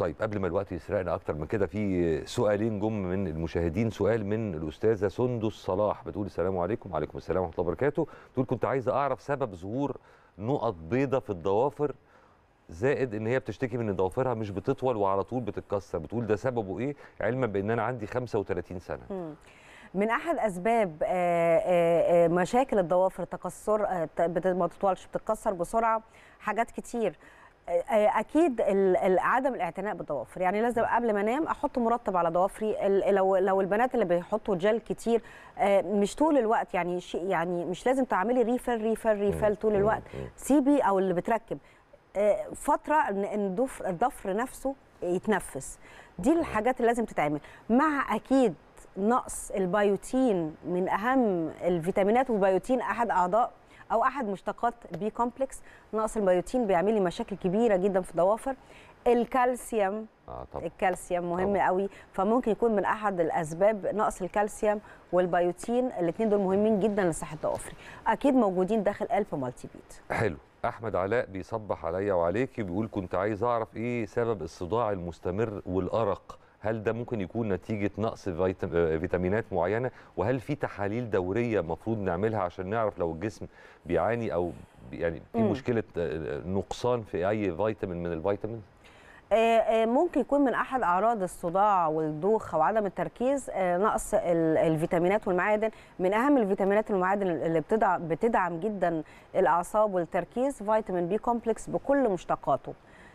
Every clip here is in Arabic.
طيب قبل ما الوقت يسرقنا اكتر من كده في سؤالين جم من المشاهدين سؤال من الاستاذه سندس صلاح بتقول السلام عليكم وعليكم السلام ورحمه الله وبركاته تقول كنت عايزه اعرف سبب ظهور نقط بيضه في الضوافر زائد ان هي بتشتكي من ان ضوافرها مش بتطول وعلى طول بتتكسر بتقول ده سببه ايه علما بان انا عندي 35 سنه من احد اسباب آه، آه، آه، مشاكل الضوافر تكسر ما تطولش بتتكسر بسرعه حاجات كتير آه، آه، اكيد عدم الاعتناء بالضوافر يعني لازم قبل ما انام احط مرطب على ضوافري لو لو البنات اللي بيحطوا جل كتير آه، مش طول الوقت يعني يعني مش لازم تعملي ريفل ريفل ريفل طول الوقت سيبي او اللي بتركب فتره ان الضفر, الضفر نفسه يتنفس دي الحاجات اللي لازم تتعمل مع اكيد نقص البيوتين من اهم الفيتامينات والبيوتين احد اعضاء او احد مشتقات بي كومبلكس نقص البيوتين بيعمل لي مشاكل كبيره جدا في الضوافر الكالسيوم آه طبعًا. الكالسيوم مهم طبعًا. قوي فممكن يكون من احد الاسباب نقص الكالسيوم والبيوتين الاثنين دول مهمين جدا لصحه الضوافر اكيد موجودين داخل قلب مالتي بيت حلو احمد علاء بيصبح عليا وعليكي بيقول كنت عايز اعرف ايه سبب الصداع المستمر والارق هل ده ممكن يكون نتيجه نقص فيتامينات معينه وهل في تحاليل دوريه المفروض نعملها عشان نعرف لو الجسم بيعاني او يعني في مشكله آه، نقصان في اي فيتامين من الفيتامينز آه، آه، ممكن يكون من احد اعراض الصداع والدوخه وعدم التركيز نقص الفيتامينات والمعادن من اهم الفيتامينات والمعادن اللي بتدعم جدا الاعصاب والتركيز فيتامين بي كومبلكس بكل مشتقاته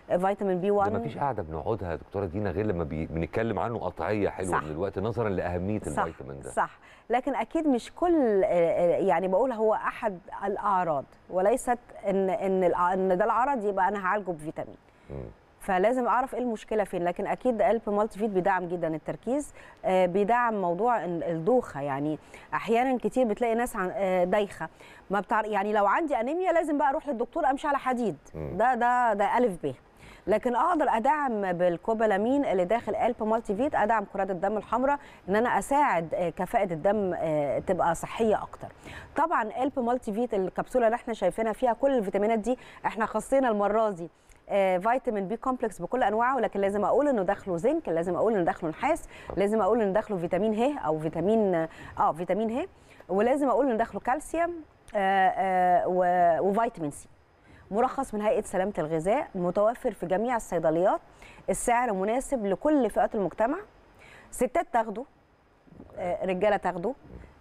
فيتامين بي 1 ما فيش قاعده بنقعدها يا دكتوره دينا غير لما بنتكلم عنه قطعيه حلوه من الوقت نظرا لاهميه الفيتامين ده صح لكن اكيد مش كل آه، آه، يعني بقول هو احد الاعراض وليست ان ان ان ده العرض يبقى انا هعالجه بفيتامين م. فلازم اعرف ايه المشكله فين لكن اكيد قلب مالتي فيت بيدعم جدا التركيز آه، بيدعم موضوع الدوخه يعني احيانا كتير بتلاقي ناس دايخه ما بتعرف يعني لو عندي انيميا لازم بقى اروح للدكتور امشي على حديد ده ده ده الف ب لكن اقدر ادعم بالكوبالامين اللي داخل الب مالتي فيت ادعم كرات الدم الحمراء ان انا اساعد آه، كفاءه الدم آه، تبقى صحيه اكتر طبعا الب مالتي فيت الكبسوله اللي احنا شايفينها فيها كل الفيتامينات دي احنا خصينا المره دي آه، فيتامين بي كومبلكس بكل انواعه لكن لازم اقول انه داخله زنك لازم اقول انه داخله نحاس لازم اقول انه داخله فيتامين ه او فيتامين اه فيتامين ه ولازم اقول انه داخله كالسيوم آه آه وفيتامين سي مرخص من هيئه سلامه الغذاء متوفر في جميع الصيدليات السعر مناسب لكل فئات المجتمع ستات تاخده آه، رجاله تاخده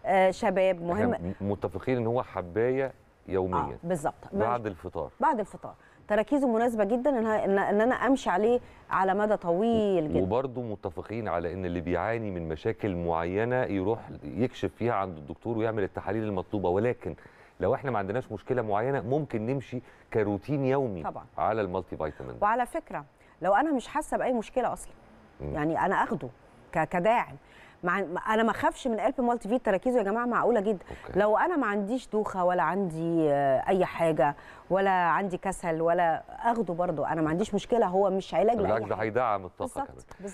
آه، شباب مهم متفقين ان هو حبايه يوميا آه بالظبط بعد الفطار بعد الفطار تركيزه مناسبه جدا ان ان انا امشي عليه على مدى طويل جدا وبرضه متفقين على ان اللي بيعاني من مشاكل معينه يروح يكشف فيها عند الدكتور ويعمل التحاليل المطلوبه ولكن لو احنا ما عندناش مشكله معينه ممكن نمشي كروتين يومي طبعا. على المالتي فيتامين وعلى فكره لو انا مش حاسه باي مشكله اصلا يعني انا اخده كداعم مع انا ما اخافش من قلب مالتي فيت تركيزه يا جماعه معقوله جدا أوكي. لو انا ما عنديش دوخه ولا عندي آه، اي حاجه ولا عندي كسل ولا اخده برضو انا ما عنديش مشكله هو مش علاج لاي ده هيدعم الطاقه كمان